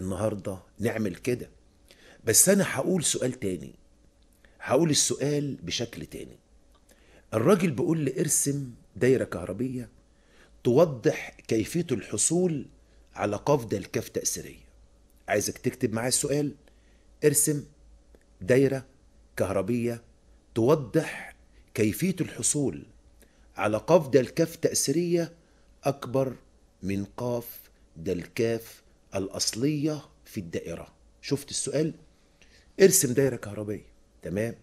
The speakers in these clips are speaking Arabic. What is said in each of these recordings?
النهارده نعمل كده بس انا هقول سؤال تاني هقول السؤال بشكل تاني الراجل بيقول لي ارسم دايره كهربيه توضح كيفيه الحصول على قفده الكاف تاثيريه عايزك تكتب معايا السؤال ارسم دايره كهربيه توضح كيفيه الحصول على قاف دال كاف تأثيرية أكبر من قاف دال كاف الأصلية في الدائرة شفت السؤال ارسم دايرة كهربائية تمام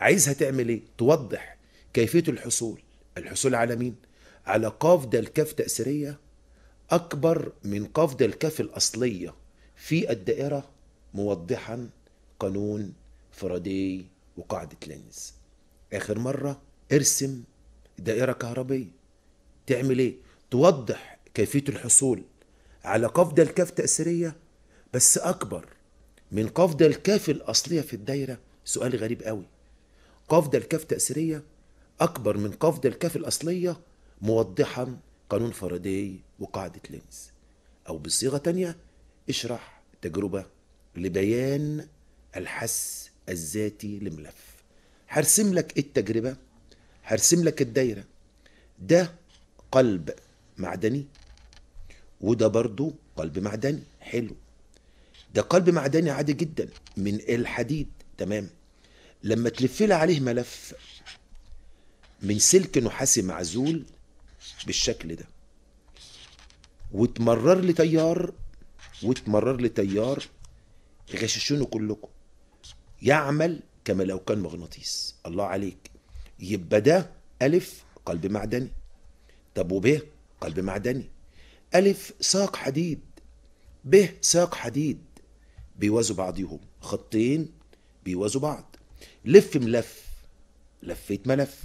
عايزها تعمل ايه توضح كيفية الحصول الحصول على مين على قاف دال كاف تأثيرية أكبر من قاف دال كاف الأصلية في الدائرة موضحا قانون فرادي وقاعدة لينز آخر مرة ارسم دائرة كهربية تعمل ايه توضح كيفية الحصول على قفدة الكاف تأثيرية بس أكبر من قفدة الكاف الأصلية في الدايرة سؤال غريب قوي قفدة الكاف تأثيرية أكبر من قفدة الكاف الأصلية موضحا قانون فاراداي وقاعدة لينز أو بصيغة تانية اشرح تجربة لبيان الحس الذاتي لملف هرسم لك التجربة هرسم لك الدايرة ده قلب معدني وده برضو قلب معدني حلو ده قلب معدني عادي جدا من الحديد تمام لما تلفلي عليه ملف من سلك نحاسي معزول بالشكل ده وتمرر لي تيار وتمرر لي تيار غششونه كلكم يعمل كما لو كان مغناطيس الله عليك يبقى ده ألف قلب معدني طب وب قلب معدني ألف ساق حديد ب ساق حديد بيوازوا بعضيهم خطين بيوازوا بعض لف ملف لفيت ملف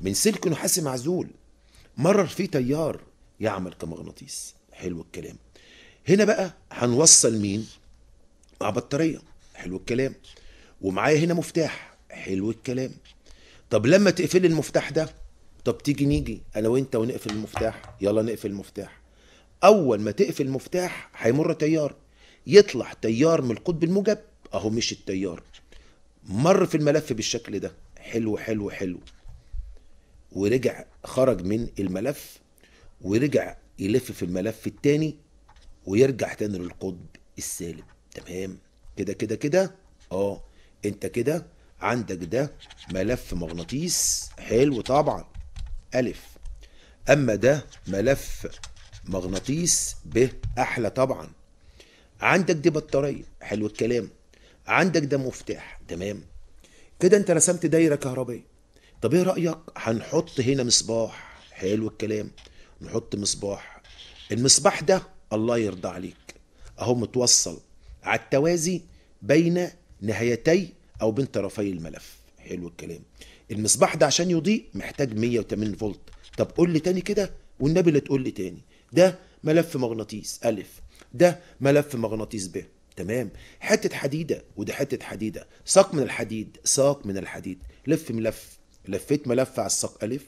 من سلك نحاس معزول مرر فيه تيار يعمل كمغناطيس حلو الكلام هنا بقى هنوصل مين مع بطارية حلو الكلام ومعايا هنا مفتاح حلو الكلام طب لما تقفل المفتاح ده طب تيجي نيجي انا وانت ونقفل المفتاح يلا نقفل المفتاح اول ما تقفل مفتاح هيمر تيار يطلع تيار من القطب الموجب اهو مش التيار مر في الملف بالشكل ده حلو حلو حلو ورجع خرج من الملف ورجع يلف في الملف التاني ويرجع تاني للقطب السالب تمام كده كده كده اه انت كده عندك ده ملف مغناطيس حلو طبعا الف اما ده ملف مغناطيس ب احلى طبعا عندك دي بطاريه حلو الكلام عندك ده مفتاح تمام كده انت رسمت دايره كهربائيه طب ايه رايك هنحط هنا مصباح حلو الكلام نحط مصباح المصباح ده الله يرضى عليك اهو متوصل على التوازي بين نهايتي او بين طرفي الملف حلو الكلام المصباح ده عشان يضيء محتاج 180 فولت طب قول لي تاني كده والنبي لا تقول لي تاني ده ملف مغناطيس ألف ده ملف مغناطيس ب تمام حتة حديدة وده حتة حديدة ساق من الحديد ساق من الحديد لف ملف لفيت ملف على الساق ألف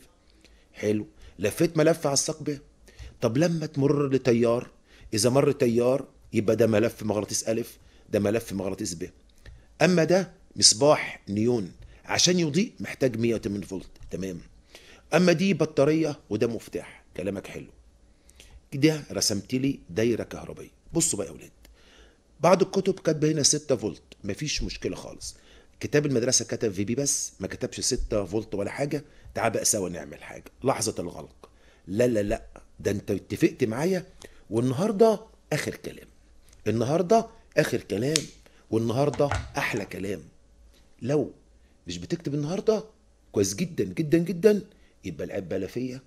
حلو لفيت ملف على الساق ب طب لما تمر لتيار إذا مر تيار يبقى ده ملف مغناطيس ألف ده ملف مغناطيس ب أما ده مصباح نيون عشان يضيء محتاج 180 فولت تمام أما دي بطارية وده مفتاح كلامك حلو كده رسمت لي دايره كهربائيه بصوا بقى يا اولاد بعض الكتب كاتبه هنا 6 فولت مفيش مشكله خالص كتاب المدرسه كتب في بي بس ما كتبش 6 فولت ولا حاجه تعال بقى سوا نعمل حاجه لحظه الغلق لا لا لا ده انت اتفقت معايا والنهارده اخر كلام النهارده اخر كلام والنهارده احلى كلام لو مش بتكتب النهارده كويس جدا جدا جدا يبقى العيب بقى لا فيا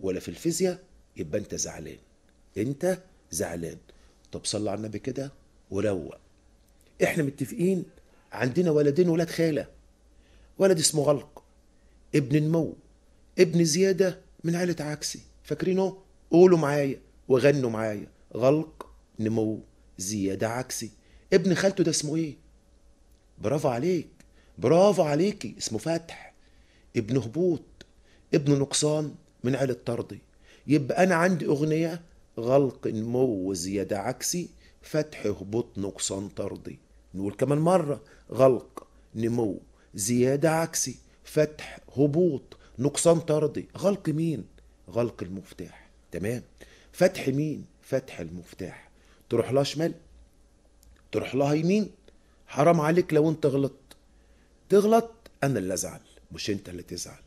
ولا في الفيزياء يبقى انت زعلان انت زعلان طب صلى على النبي كده وروق احنا متفقين عندنا ولدين ولاد خاله ولد اسمه غلق ابن نمو ابن زياده من عيله عكسي فاكرينه قولوا معايا وغنوا معايا غلق نمو زياده عكسي ابن خالته ده اسمه ايه برافو عليك برافو عليكي اسمه فتح ابن هبوط ابن نقصان من عيله طردي يبقى أنا عندي أغنية غلق نمو زيادة عكسي فتح هبوط نقصان طردي نقول كمان مرة غلق نمو زيادة عكسي فتح هبوط نقصان طردي غلق مين غلق المفتاح تمام فتح مين فتح المفتاح تروح لها شمال تروح لها يمين حرام عليك لو انت غلطت تغلط انا اللي ازعل مش انت اللي تزعل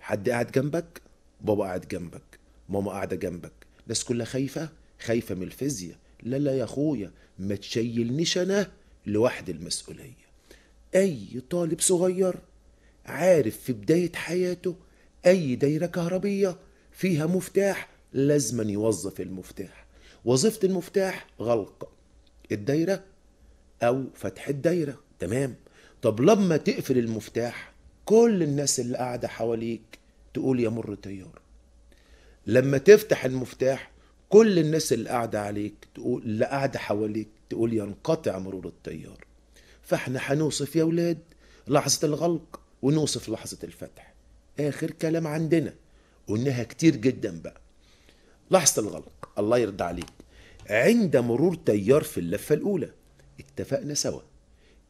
حد قاعد جنبك بابا قاعد جنبك ماما قاعده جنبك الناس كلها خايفه خايفه من الفيزياء لا لا يا اخويا ما تشيلنيش انا لوحدي المسؤوليه اي طالب صغير عارف في بدايه حياته اي دايره كهربيه فيها مفتاح لازما يوظف المفتاح وظيفه المفتاح غلق الدايره او فتح الدايره تمام طب لما تقفل المفتاح كل الناس اللي قاعده حواليك تقول يا مر تيار لما تفتح المفتاح كل الناس اللي قاعدة عليك تقول اللي قاعدة حواليك تقول ينقطع مرور التيار فاحنا هنوصف يا ولاد لحظة الغلق ونوصف لحظة الفتح آخر كلام عندنا قلناها كتير جدا بقى لحظة الغلق الله يرضى عليك عند مرور تيار في اللفة الأولى اتفقنا سوا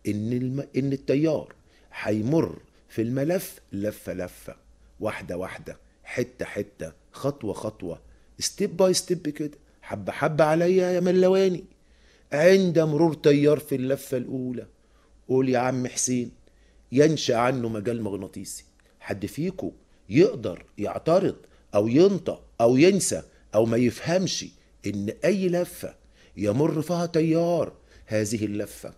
إن, الم... إن التيار هيمر في الملف لفة لفة واحدة واحدة حته حته خطوه خطوه ستيب باي ستيب كده حبه حبه عليا يا ملواني عند مرور تيار في اللفه الاولى قول يا عم حسين ينشا عنه مجال مغناطيسي حد فيكو يقدر يعترض او ينطق او ينسى او ما يفهمش ان اي لفه يمر فيها تيار هذه اللفه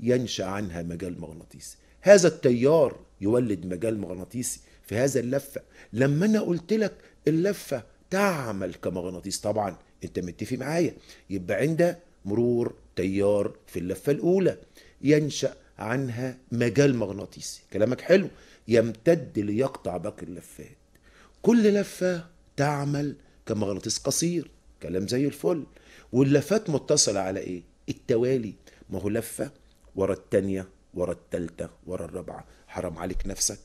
ينشا عنها مجال مغناطيسي هذا التيار يولد مجال مغناطيسي في هذا اللفة لما أنا قلت لك اللفة تعمل كمغناطيس طبعا أنت متفق معايا يبقى عند مرور تيار في اللفة الأولى ينشأ عنها مجال مغناطيسي كلامك حلو يمتد ليقطع باقي اللفات كل لفة تعمل كمغناطيس قصير كلام زي الفل واللفات متصلة على ايه التوالي ما هو لفة ورا التانية ورا التالتة ورا الرابعة حرام عليك نفسك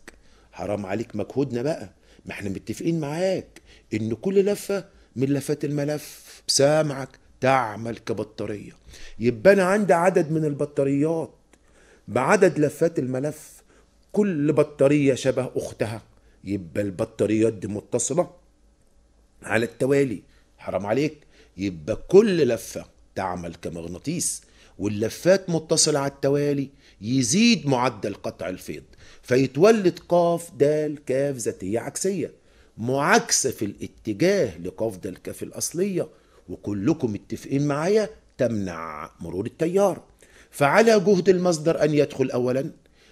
حرام عليك مجهودنا بقى ما احنا متفقين معاك ان كل لفه من لفات الملف سامعك تعمل كبطاريه يبقى انا عندي عدد من البطاريات بعدد لفات الملف كل بطاريه شبه اختها يبقى البطاريات دي متصله على التوالي حرام عليك يبقى كل لفه تعمل كمغناطيس واللفات متصلة على التوالي يزيد معدل قطع الفيض فيتولد قاف دال كاف ذاتية عكسية معاكسة في الاتجاه لقاف دال كاف الأصلية وكلكم متفقين معايا تمنع مرور التيار فعلى جهد المصدر أن يدخل أولا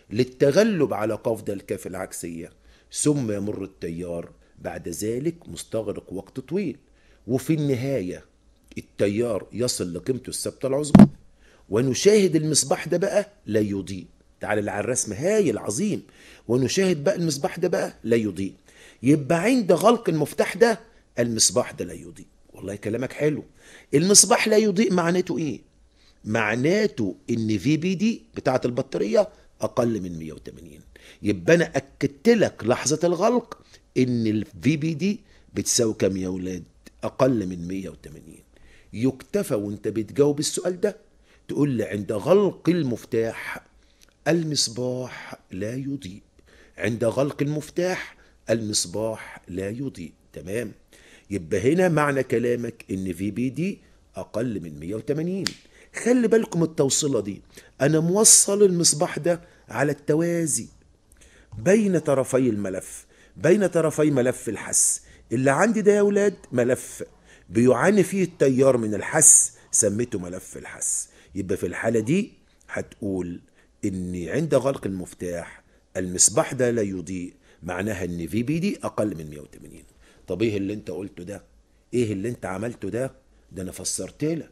للتغلب على قاف دال كاف العكسية ثم يمر التيار بعد ذلك مستغرق وقت طويل وفي النهاية التيار يصل لقيمته الثابتة العظمى ونشاهد المصباح ده بقى لا يضيء تعال على الرسم هايل عظيم ونشاهد بقى المصباح ده بقى لا يضيء يبقى عند غلق المفتاح ده المصباح ده لا يضيء والله كلامك حلو المصباح لا يضيء معناته ايه معناته ان في بي دي بتاعه البطاريه اقل من 180 يبقى انا اكدت لك لحظه الغلق ان الفي بي دي بتساوي كام يا ولاد اقل من 180 يكتفى وانت بتجاوب السؤال ده تقول لي عند غلق المفتاح المصباح لا يضيء عند غلق المفتاح المصباح لا يضيء تمام يبقى هنا معنى كلامك ان في بي دي اقل من 180 خلي بالكم التوصيله دي انا موصل المصباح ده على التوازي بين طرفي الملف بين طرفي ملف الحس اللي عندي ده يا اولاد ملف بيعاني فيه التيار من الحس سميته ملف الحس يبقى في الحالة دي هتقول إن عند غلق المفتاح المصباح ده لا يضيء معناها إن في بي دي أقل من 180 طب إيه اللي أنت قلته ده؟ إيه اللي أنت عملته ده؟ ده أنا فسرت لك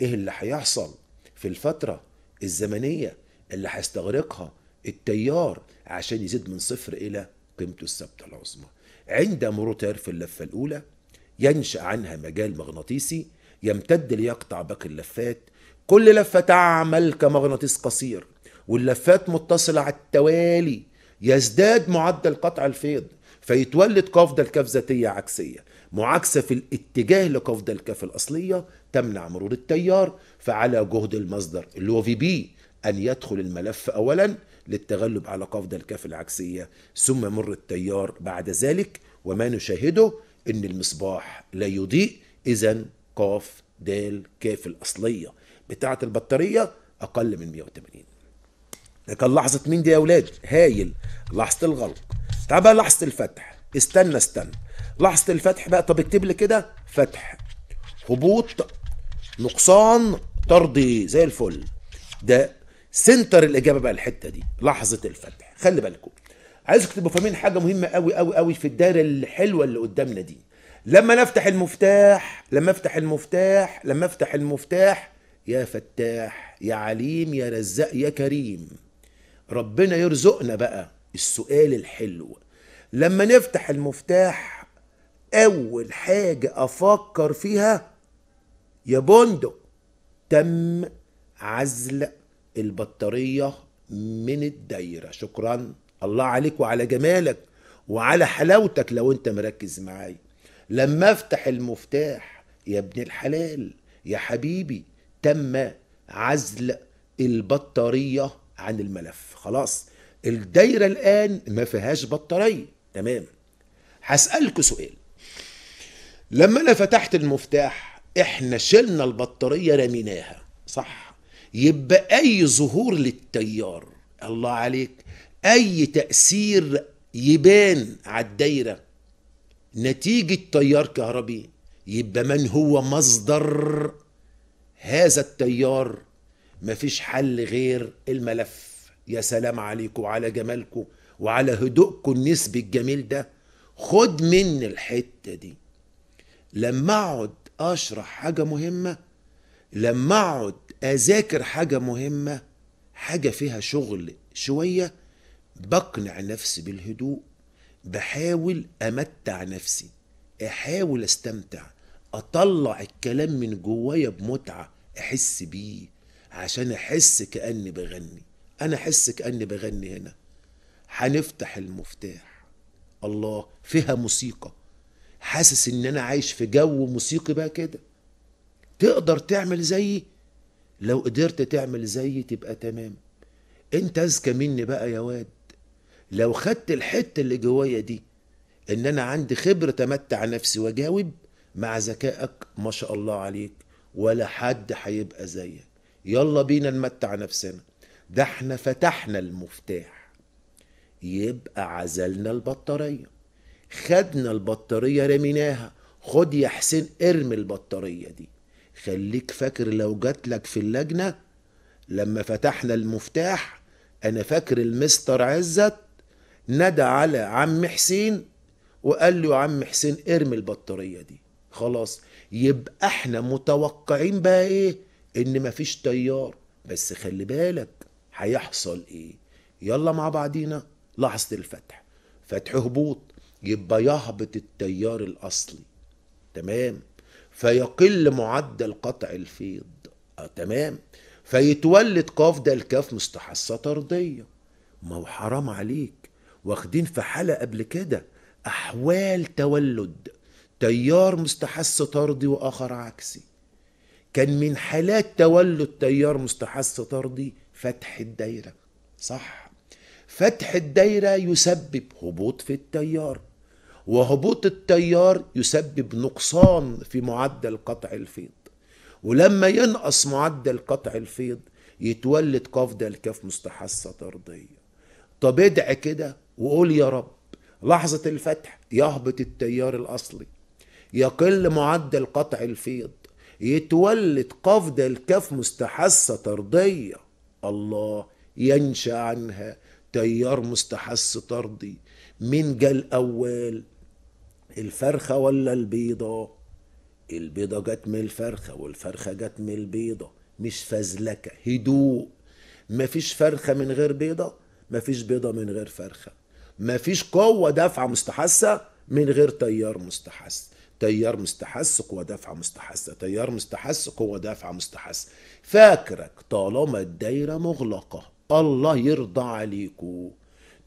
إيه اللي هيحصل في الفترة الزمنية اللي هيستغرقها التيار عشان يزيد من صفر إلى قيمته الثابتة العظمى عند مروتر في اللفة الأولى ينشأ عنها مجال مغناطيسي يمتد ليقطع باقي اللفات كل لفة تعمل كمغناطيس قصير واللفات متصلة على التوالي يزداد معدل قطع الفيض فيتولد قفضة الكف ذاتية عكسية معاكسة في الاتجاه لقفضة الكف الأصلية تمنع مرور التيار فعلى جهد المصدر اللي هو في بي أن يدخل الملف أولا للتغلب على قفضة الكف العكسية ثم يمر التيار بعد ذلك وما نشاهده إن المصباح لا يضيء إذا قاف دال كاف الأصلية بتاعة البطارية أقل من 180 ده كان لحظة مين دي يا ولاد هايل لحظة الغلق تعال بقى لحظة الفتح استنى استنى لحظة الفتح بقى طب اكتب لي كده فتح هبوط نقصان طردي زي الفل ده سنتر الإجابة بقى الحتة دي لحظة الفتح خلي بالكم عايزك تبقوا فاهمين حاجة مهمة قوي قوي قوي في الدايرة الحلوة اللي قدامنا دي لما نفتح المفتاح لما افتح المفتاح لما افتح المفتاح يا فتاح يا عليم يا رزاق يا كريم ربنا يرزقنا بقى السؤال الحلو لما نفتح المفتاح اول حاجه افكر فيها يا بندق تم عزل البطاريه من الدايره شكرا الله عليك وعلى جمالك وعلى حلاوتك لو انت مركز معايا لما افتح المفتاح يا ابن الحلال يا حبيبي تم عزل البطارية عن الملف خلاص الدايرة الآن ما فيهاش بطارية تمام هسألكوا سؤال لما أنا فتحت المفتاح إحنا شلنا البطارية رميناها صح يبقى أي ظهور للتيار الله عليك أي تأثير يبان على الدايرة نتيجة تيار كهربي يبقى من هو مصدر هذا التيار مفيش حل غير الملف يا سلام عليكم وعلى جمالكم وعلى هدوءكم النسبي الجميل ده خد مني الحتة دي لما اقعد اشرح حاجة مهمة لما اقعد اذاكر حاجة مهمة حاجة فيها شغل شوية بقنع نفسي بالهدوء بحاول امتع نفسي احاول استمتع اطلع الكلام من جوايا بمتعه احس بيه عشان احس كاني بغني انا احس كاني بغني هنا هنفتح المفتاح الله فيها موسيقى حاسس ان انا عايش في جو موسيقي بقى كده تقدر تعمل زيي لو قدرت تعمل زيي تبقى تمام انت اذكى مني بقى يا واد لو خدت الحته اللي جوايا دي ان انا عندي خبره تمتع نفسي واجاوب مع ذكائك ما شاء الله عليك ولا حد هيبقى زيك يلا بينا نمتع نفسنا ده احنا فتحنا المفتاح يبقى عزلنا البطارية خدنا البطارية رميناها خد يا حسين ارمي البطارية دي خليك فاكر لو جات لك في اللجنة لما فتحنا المفتاح انا فاكر المستر عزت ندى على عم حسين وقال له يا عم حسين ارمي البطارية دي خلاص يبقى احنا متوقعين بقى ايه ان مفيش تيار بس خلي بالك هيحصل ايه يلا مع بعضينا لحظة الفتح فتح هبوط يبقى يهبط التيار الاصلي تمام فيقل معدل قطع الفيض اه تمام فيتولد قاف ده الكاف مستحصة طردية ما هو حرام عليك واخدين في حاله قبل كده أحوال تولد تيار مستحث طردي وآخر عكسي كان من حالات تولد تيار مستحث طردي فتح الدايرة صح فتح الدايرة يسبب هبوط في التيار وهبوط التيار يسبب نقصان في معدل قطع الفيض ولما ينقص معدل قطع الفيض يتولد ده الكاف مستحثة طردية طب ادعي كده وقول يا رب لحظة الفتح يهبط التيار الأصلي يقل معدل قطع الفيض يتولد قفد الكف مستحثة طردية الله ينشأ عنها تيار مستحث طردي مين جا الأول الفرخة ولا البيضة البيضة جت من الفرخة والفرخة جت من البيضة مش فزلكة هدوء مفيش فرخة من غير بيضة مفيش بيضة من غير فرخة مفيش قوة دافعة مستحثة من غير تيار مستحث تيار مستحث قوة دافعة مستحثة تيار مستحث قوة دافعة مستحس فاكرك طالما الدايرة مغلقة الله يرضى عليكو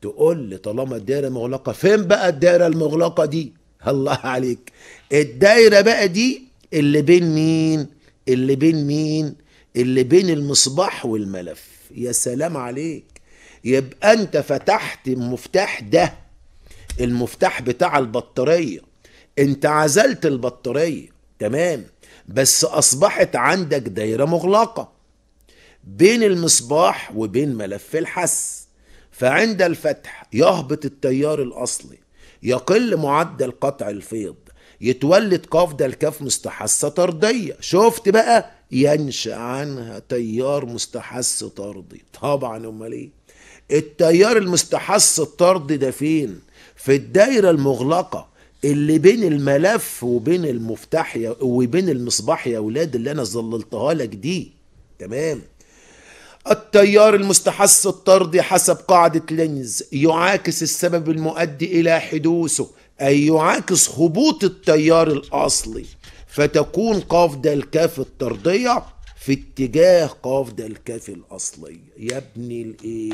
تقول لي طالما الدايرة مغلقة فين بقى الدايرة المغلقة دي الله عليك الدايرة بقى دي اللي بين مين اللي بين مين اللي بين المصباح والملف يا سلام عليك يبقى انت فتحت المفتاح ده المفتاح بتاع البطارية انت عزلت البطارية تمام بس اصبحت عندك دايرة مغلقة بين المصباح وبين ملف الحس فعند الفتح يهبط التيار الاصلي يقل معدل قطع الفيض يتولد قاف ده الكاف مستحثة طردية شفت بقى ينشأ عنها تيار مستحث طردي طبعا امال ايه التيار المستحث الطردي ده فين في الدايرة المغلقة اللي بين الملف وبين المفتاح وبين المصباح يا ولاد اللي انا ظللتها لك دي تمام التيار المستحث الطردي حسب قاعدة لينز يعاكس السبب المؤدي إلى حدوثه أي يعاكس هبوط التيار الأصلي فتكون قاف دال كاف الطردية في اتجاه قاف ده الكاف الأصلية يا ابني الايه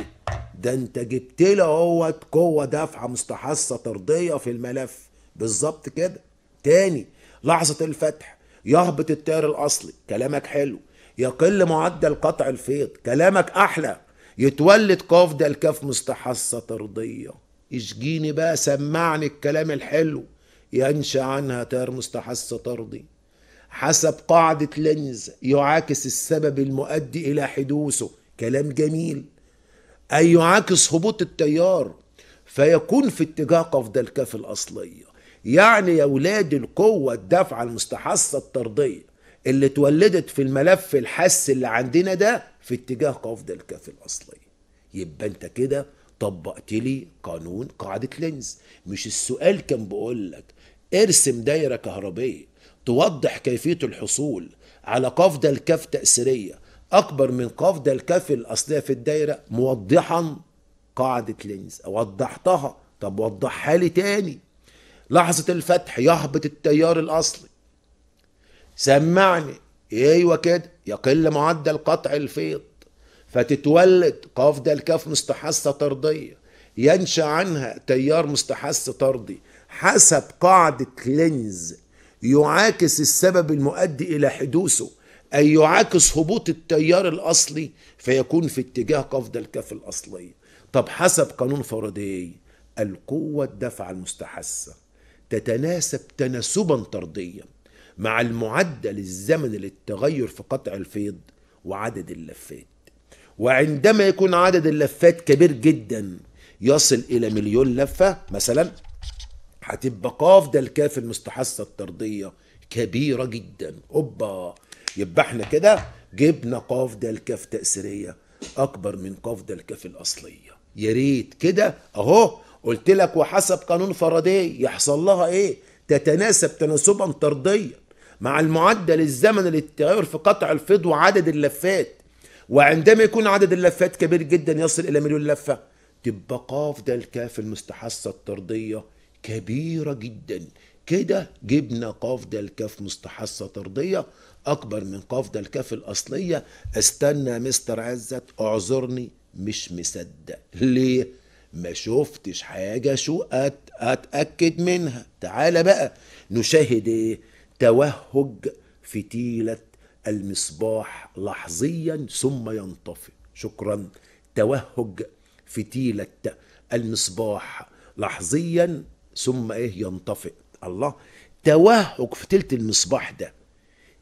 ده انت جبت له اهوت قوه دفعة مستحصة طرديه في الملف بالظبط كده تاني لحظه الفتح يهبط التيار الاصلي كلامك حلو يقل معدل قطع الفيض كلامك احلى يتولد قاف ده الكاف مستحصة طرديه اشجيني بقى سمعني الكلام الحلو ينشا عنها تيار مستحصة طردي حسب قاعدة لينز يعاكس السبب المؤدي إلى حدوثه كلام جميل أي يعاكس هبوط التيار فيكون في اتجاه قفض الكاف الأصلية يعني يا ولاد القوة الدفعة المستحثة الطردية اللي اتولدت في الملف الحس اللي عندنا ده في اتجاه قفض الكاف الأصلية يبقى انت كده طبقت لي قانون قاعدة لينز مش السؤال كان بقول لك ارسم دايرة كهربية توضح كيفية الحصول على قفدة الكاف تأثيرية أكبر من قفدة الكاف الأصلية في الدايرة موضحا قاعدة لينز وضحتها طب وضحها لي تاني لحظة الفتح يهبط التيار الأصلي سمعني ايوه كده يقل معدل قطع الفيض فتتولد قفدة الكاف مستحثة طردية ينشأ عنها تيار مستحث طردي حسب قاعدة لينز يعاكس السبب المؤدي إلى حدوثه أي يعاكس هبوط التيار الأصلي فيكون في اتجاه قفض الكف الأصلية طب حسب قانون فاراداي القوة الدفعة المستحثة تتناسب تناسبا طرديا مع المعدل الزمني للتغير في قطع الفيض وعدد اللفات وعندما يكون عدد اللفات كبير جدا يصل إلى مليون لفة مثلا هتبقى قاف ده الكاف المستحثة الطردية كبيرة جدا اوبا يبقى احنا كده جبنا قاف ده الكاف تأثيرية أكبر من قاف ده الكاف الأصلية يا ريت كده أهو قلت لك وحسب قانون فرادي يحصل لها إيه؟ تتناسب تناسبا طرديا مع المعدل الزمن للتغير في قطع الفيض وعدد اللفات وعندما يكون عدد اللفات كبير جدا يصل إلى مليون لفة تبقى قاف ده الكاف المستحثة الطردية كبيرة جدا كده جبنا قاف ده الكاف مستحصة طردية أكبر من قاف ده الكاف الأصلية استنى مستر عزت اعذرني مش مصدق ليه؟ ما شفتش حاجة شو أت أتأكد منها تعال بقى نشاهد إيه؟ توهج فتيلة المصباح لحظيا ثم ينطفئ شكرا توهج فتيلة المصباح لحظيا ثم ايه ينطفئ الله توهج في تلت المصباح ده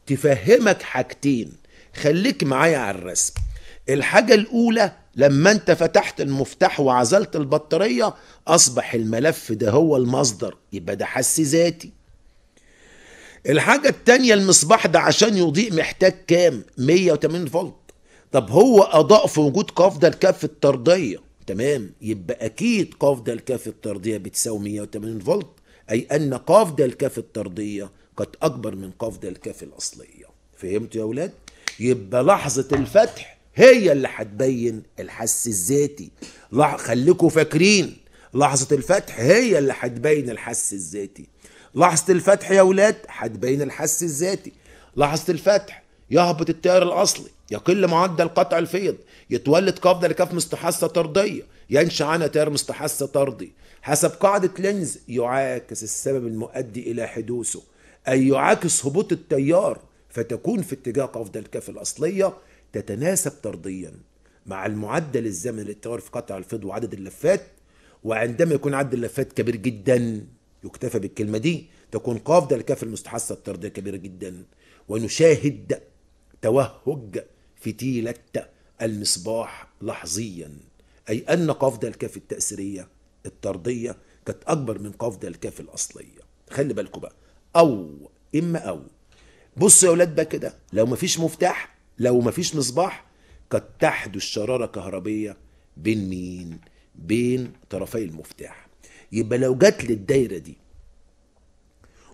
تفهمك حاجتين خليك معايا على الرسم الحاجة الأولى لما أنت فتحت المفتاح وعزلت البطارية أصبح الملف ده هو المصدر يبقى ده حس ذاتي الحاجة التانية المصباح ده عشان يضيء محتاج كام 180 فولت طب هو أضاء في وجود ده الكف الطردية تمام يبقى اكيد قاف د الكاف الطرديه بتساوي 180 فولت اي ان قاف د الكاف الطرديه قد اكبر من قاف د الكاف الاصليه فهمتوا يا اولاد يبقى لحظه الفتح هي اللي هتبين الحس الذاتي خليكم فاكرين لحظه الفتح هي اللي هتبين الحس الذاتي لحظه الفتح يا اولاد هتبين الحس الذاتي لحظه الفتح يهبط التيار الاصلي يقل معدل قطع الفيض يتولد قفزة لكف مستحثة طردية ينشأ عنها تيار مستحثة طردي حسب قاعدة لينز يعاكس السبب المؤدي إلى حدوثه أي يعاكس هبوط التيار فتكون في اتجاه قفزة الكف الأصلية تتناسب طرديا مع المعدل الزمني للتيار في قطع الفيض وعدد اللفات وعندما يكون عدد اللفات كبير جدا يكتفى بالكلمة دي تكون قافضة الكف المستحثة الطردية كبيرة جدا ونشاهد توهج فتيله المصباح لحظيا أي أن قفز الكاف التأثيرية الطردية كانت أكبر من قفز الكاف الأصلية خلي بالكم بقى أو إما أو بصوا يا اولاد بقى كده لو مفيش مفتاح لو مفيش مصباح قد تحدث شرارة كهربية بين مين؟ بين طرفي المفتاح يبقى لو جات لي الدايرة دي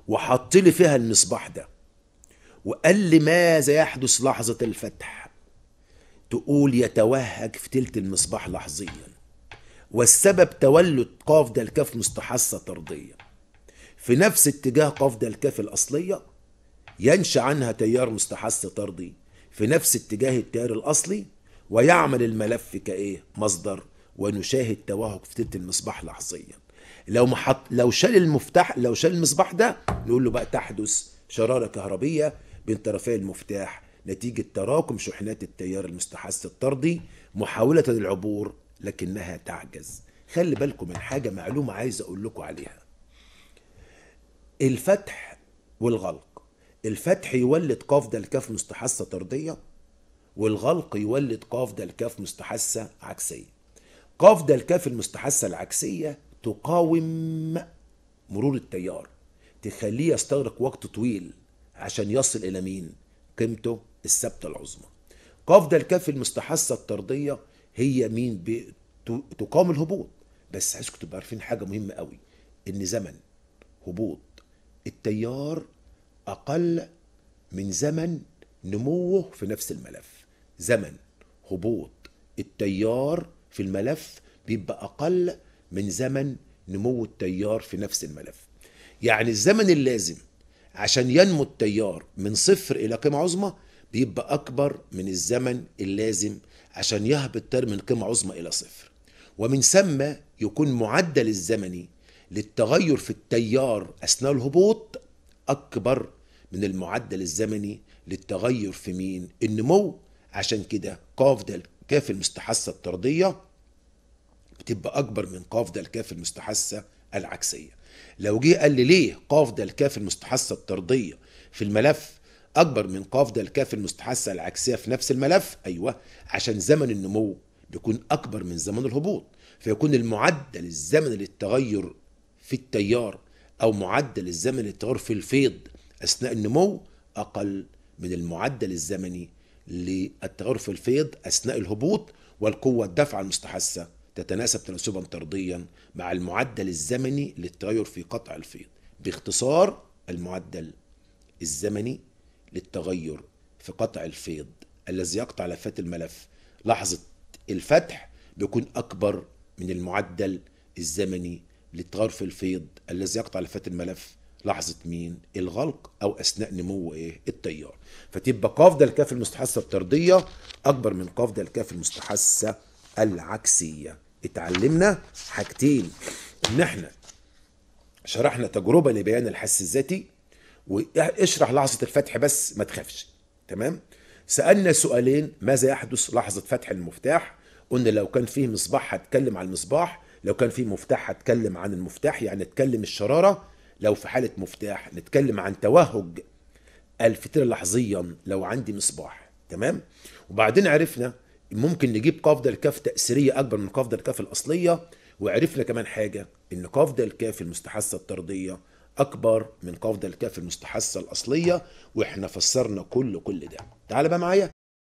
وحط لي فيها المصباح ده وقال لي ماذا يحدث لحظة الفتح تقول يتوهج في تلت المصباح لحظيا والسبب تولد قاف ده الكاف مستحصة طردية في نفس اتجاه قاف ده الكاف الأصلية ينشأ عنها تيار مستحث طردي في نفس اتجاه التيار الأصلي ويعمل الملف كإيه مصدر ونشاهد توهج في تلت المصباح لحظيا لو محط لو شال المفتاح لو شال المصباح ده نقول له بقى تحدث شرارة كهربية بين طرفي المفتاح نتيجة تراكم شحنات التيار المستحث الطردي محاولة للعبور لكنها تعجز خلي بالكم من حاجة معلومة عايز أقول لكم عليها الفتح والغلق الفتح يولد قاف ده الكاف مستحثة طردية والغلق يولد قاف ده الكاف مستحثة عكسية قاف ده الكاف المستحثة العكسية تقاوم مرور التيار تخليه يستغرق وقت طويل عشان يصل إلى مين؟ قيمته الثابته العظمى قاف ده الكاف المستحثه الطرديه هي مين تقام الهبوط بس عايزكم تبقوا عارفين حاجه مهمه قوي ان زمن هبوط التيار اقل من زمن نموه في نفس الملف زمن هبوط التيار في الملف بيبقى اقل من زمن نمو التيار في نفس الملف يعني الزمن اللازم عشان ينمو التيار من صفر الى قيمه عظمى بيبقى أكبر من الزمن اللازم عشان يهبط ترم من قيمة عظمى إلى صفر ومن ثم يكون معدل الزمني للتغير في التيار أثناء الهبوط أكبر من المعدل الزمني للتغير في مين النمو عشان كده قاف ده الكاف المستحثة الطردية بتبقى أكبر من قاف ده الكاف المستحثة العكسية لو جه قال لي ليه قاف ده الكاف المستحثة الطردية في الملف أكبر من قاف ده الكاف المستحثة العكسية في نفس الملف أيوة عشان زمن النمو بيكون أكبر من زمن الهبوط فيكون المعدل الزمني للتغير في التيار أو معدل الزمن للتغير في الفيض أثناء النمو أقل من المعدل الزمني للتغير في الفيض أثناء الهبوط والقوة الدفع المستحثة تتناسب تناسبا طرديا مع المعدل الزمني للتغير في قطع الفيض باختصار المعدل الزمني للتغير في قطع الفيض الذي يقطع لفات الملف لحظة الفتح بيكون أكبر من المعدل الزمني للتغير في الفيض الذي يقطع لفات الملف لحظة مين الغلق أو أثناء نمو إيه التيار فتبقى قاف ده الكاف المستحثة الطردية أكبر من قاف ده الكاف المستحثة العكسية اتعلمنا حاجتين إن إحنا شرحنا تجربة لبيان الحس الذاتي واشرح لحظه الفتح بس ما تخافش تمام سالنا سؤالين ماذا يحدث لحظه فتح المفتاح قلنا لو كان فيه مصباح هتكلم عن المصباح لو كان فيه مفتاح هتكلم عن المفتاح يعني نتكلم الشراره لو في حاله مفتاح نتكلم عن توهج الفتير لحظيا لو عندي مصباح تمام وبعدين عرفنا ممكن نجيب قفدة الكاف تاثيريه اكبر من قفدة الكاف الاصليه وعرفنا كمان حاجه ان قفدة الكاف المستحثه الطرديه اكبر من قفض الكاف المستحثه الاصليه واحنا فسرنا كل كل ده تعال بقى معايا